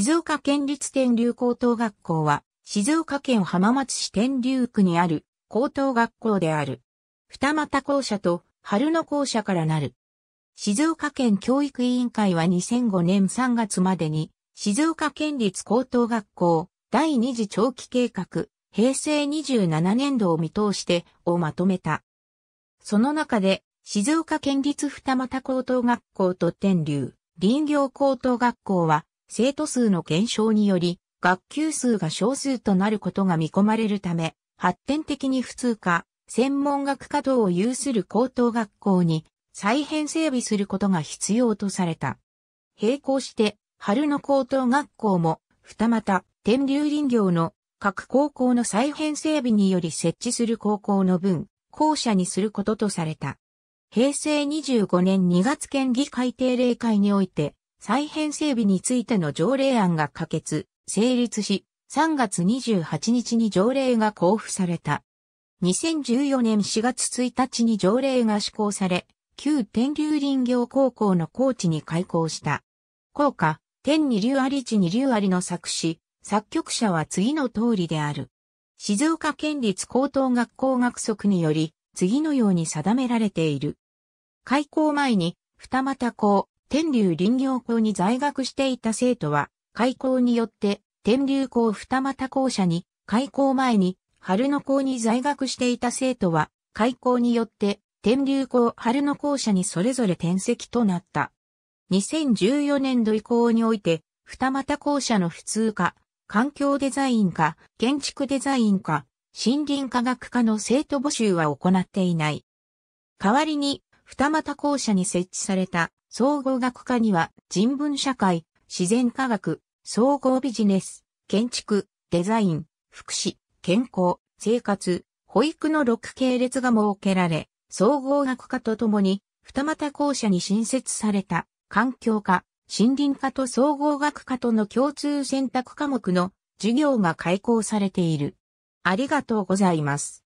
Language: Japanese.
静岡県立天竜高等学校は、静岡県浜松市天竜区にある高等学校である。二股校舎と春の校舎からなる。静岡県教育委員会は2005年3月までに、静岡県立高等学校第二次長期計画、平成27年度を見通してをまとめた。その中で、静岡県立二股高等学校と天竜、林業高等学校は生徒数の減少により、学級数が少数となることが見込まれるため、発展的に普通科、専門学科等を有する高等学校に再編整備することが必要とされた。並行して、春の高等学校も、二股、天竜林業の各高校の再編整備により設置する高校の分、校舎にすることとされた。平成25年2月県議会定例会において、再編整備についての条例案が可決、成立し、3月28日に条例が交付された。2014年4月1日に条例が施行され、旧天竜林業高校の高知に開校した。校歌、天二竜あり地二竜ありの作詞、作曲者は次の通りである。静岡県立高等学校学則により、次のように定められている。開校前に、二股校、天竜林業校に在学していた生徒は、開校によって天竜校二股校舎に、開校前に春野校に在学していた生徒は、開校によって天竜校春野校舎にそれぞれ転籍となった。2014年度以降において、二股校舎の普通科、環境デザイン科、建築デザイン科、森林科学科の生徒募集は行っていない。代わりに、二股校舎に設置された総合学科には人文社会、自然科学、総合ビジネス、建築、デザイン、福祉、健康、生活、保育の6系列が設けられ、総合学科とともに二股校舎に新設された環境科、森林科と総合学科との共通選択科目の授業が開講されている。ありがとうございます。